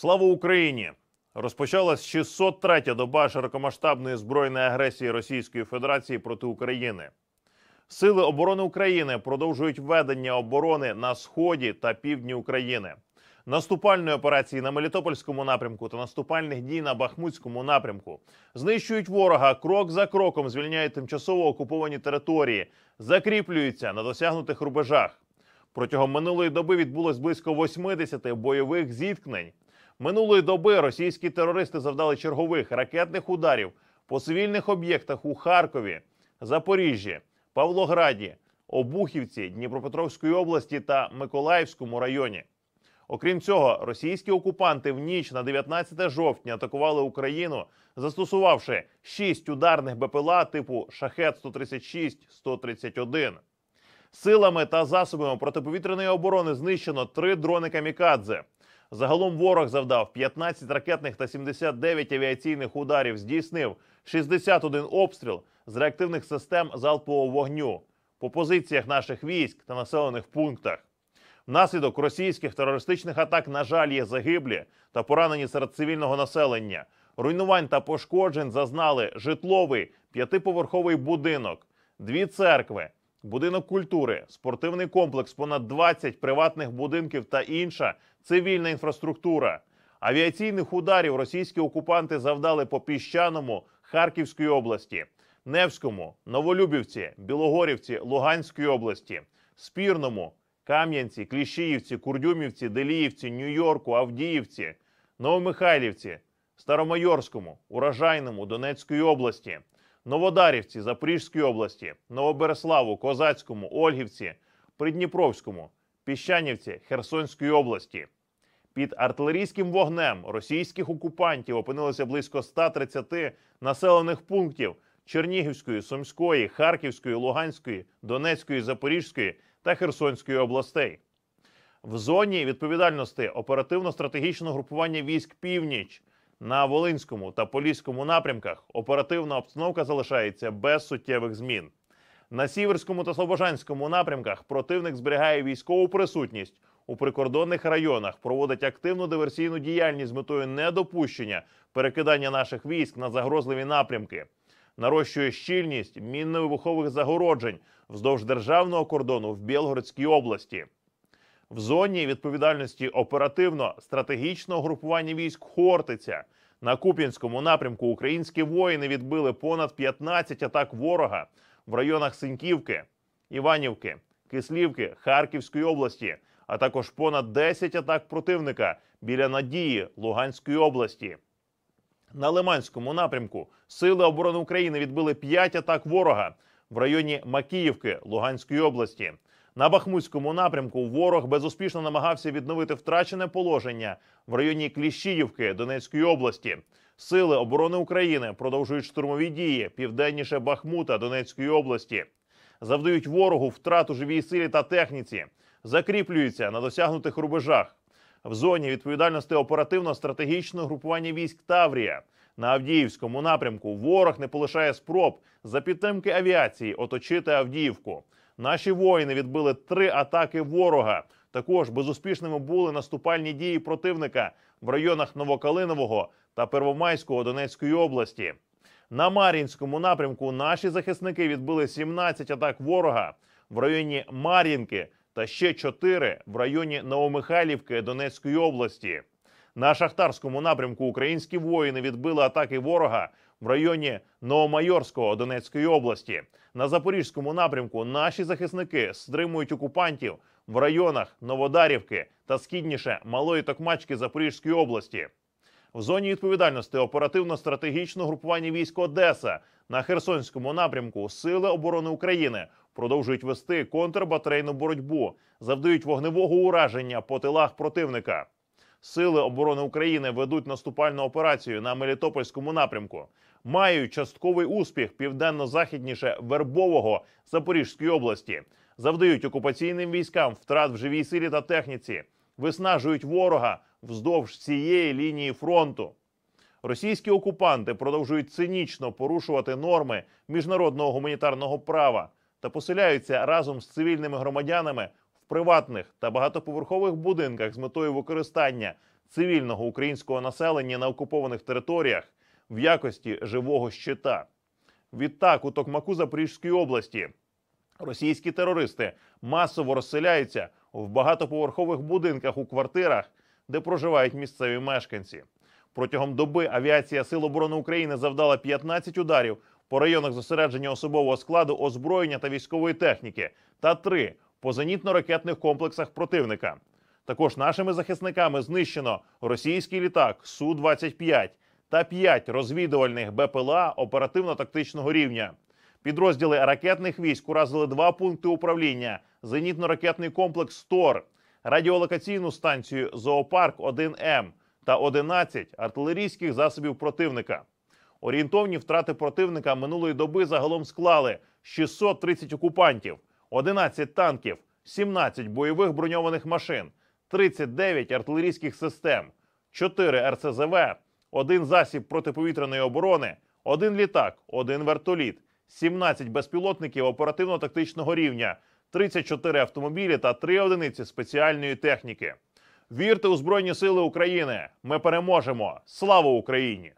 Слава Україні! Розпочалась 603 доба широкомасштабної збройної агресії Російської Федерації проти України. Сили оборони України продовжують ведення оборони на сході та півдні України. Наступальної операції на Мелітопольському напрямку та наступальних дій на Бахмутському напрямку знищують ворога крок за кроком, звільняють тимчасово окуповані території, закріплюються на досягнутих рубежах. Протягом минулої доби відбулось близько 80 бойових зіткнень. Минулої доби російські терористи завдали чергових ракетних ударів по цивільних об'єктах у Харкові, Запоріжжі, Павлограді, Обухівці, Дніпропетровської області та Миколаївському районі. Окрім цього, російські окупанти в ніч на 19 жовтня атакували Україну, застосувавши шість ударних БПЛА типу шахет 136 131 Силами та засобами протиповітряної оборони знищено три дрони камікадзе. Загалом ворог завдав 15 ракетних та 79 авіаційних ударів. Здійснив 61 обстріл з реактивних систем залпового вогню по позиціях наших військ та населених пунктах. Внаслідок російських терористичних атак, на жаль, є загиблі та поранені серед цивільного населення. Руйнувань та пошкоджень зазнали житловий п'ятиповерховий будинок, дві церкви, будинок культури, спортивний комплекс, понад 20 приватних будинків та інша цивільна інфраструктура. Авіаційних ударів російські окупанти завдали по піщаному Харківської області, Невському, Новолюбівці, Білогорівці, Луганської області, Спірному, Кам'янці, Кліщіївці, Курдюмівці, Деліївці, Нью-Йорку, Авдіївці, Новомихайлівці, Старомайорському, Урожайному, Донецької області, Новодарівці, Запорізької області, Новобереславу, Козацькому, Ольгівці, Придніпровському. Піщанівці Херсонської області. Під артилерійським вогнем російських окупантів опинилося близько 130 населених пунктів Чернігівської, Сумської, Харківської, Луганської, Донецької, Запорізької та Херсонської областей. В зоні відповідальності оперативно-стратегічного групування військ північ на Волинському та Поліському напрямках оперативна обстановка залишається без суттєвих змін. На сіверському та слобожанському напрямках противник зберігає військову присутність у прикордонних районах, проводить активну диверсійну діяльність з метою недопущення перекидання наших військ на загрозливі напрямки, нарощує щільність мінно-вибухових загороджень вздовж державного кордону в Білгородській області. В зоні відповідальності оперативно-стратегічного групування військ Хортиця на Куп'янському напрямку українські воїни відбили понад 15 атак ворога в районах Синьківки, Іванівки, Кислівки, Харківської області, а також понад 10 атак противника біля Надії Луганської області. На Лиманському напрямку Сили оборони України відбили 5 атак ворога в районі Макіївки Луганської області. На Бахмутському напрямку ворог безуспішно намагався відновити втрачене положення в районі Кліщіївки Донецької області. Сили оборони України продовжують штурмові дії південніше Бахмута Донецької області, завдають ворогу втрату живій силі та техніці, закріплюються на досягнутих рубежах. В зоні відповідальності оперативно-стратегічного групування військ Таврія на Авдіївському напрямку. Ворог не полишає спроб за підтримки авіації оточити Авдіївку. Наші воїни відбили три атаки ворога. Також безуспішними були наступальні дії противника в районах Новокалинового та Первомайського Донецької області. На Мар'їнському напрямку наші захисники відбили 17 атак ворога в районі Мар'їнки та ще 4 в районі Новомихайлівки Донецької області. На шахтарському напрямку українські воїни відбили атаки ворога в районі Новомайорського Донецької області. На запорізькому напрямку наші захисники стримують окупантів в районах Новодарівки та східніше Малої Токмачки Запорізької області в зоні відповідальності оперативно-стратегічного групування військ Одеса на Херсонському напрямку Сили оборони України продовжують вести контрбатарейну боротьбу, завдають вогневого ураження по тилах противника. Сили оборони України ведуть наступальну операцію на Мелітопольському напрямку. Мають частковий успіх південно-західніше Вербового Запорізької області, завдають окупаційним військам втрат в живій силі та техніці, виснажують ворога вздовж цієї лінії фронту. Російські окупанти продовжують цинічно порушувати норми міжнародного гуманітарного права та поселяються разом з цивільними громадянами в приватних та багатоповерхових будинках з метою використання цивільного українського населення на окупованих територіях в якості живого щита. Відтак у Токмаку Запорізької області російські терористи масово розселяються в багатоповерхових будинках у квартирах де проживають місцеві мешканці. Протягом доби авіація Сил оборони України завдала 15 ударів по районах зосередження особового складу, озброєння та військової техніки, та три по зенітно-ракетних комплексах противника. Також нашими захисниками знищено російський літак су 25 та 5 розвідувальних БПЛА оперативно-тактичного рівня. Підрозділи ракетних військ уразили два пункти управління: зенітно-ракетний комплекс ТОР радіолокаційну станцію Зоопарк 1 М та 11 артилерійських засобів противника. Орієнтовні втрати противника минулої доби загалом склали 630 окупантів, 11 танків, 17 бойових броньованих машин, 39 артилерійських систем, 4 РСЗВ, 1 засіб протиповітряної оборони, 1 літак, 1 вертоліт, 17 безпілотників оперативно-тактичного рівня. 34 автомобілі та 3 одиниці спеціальної техніки. Вірте у Збройні Сили України! Ми переможемо! Слава Україні!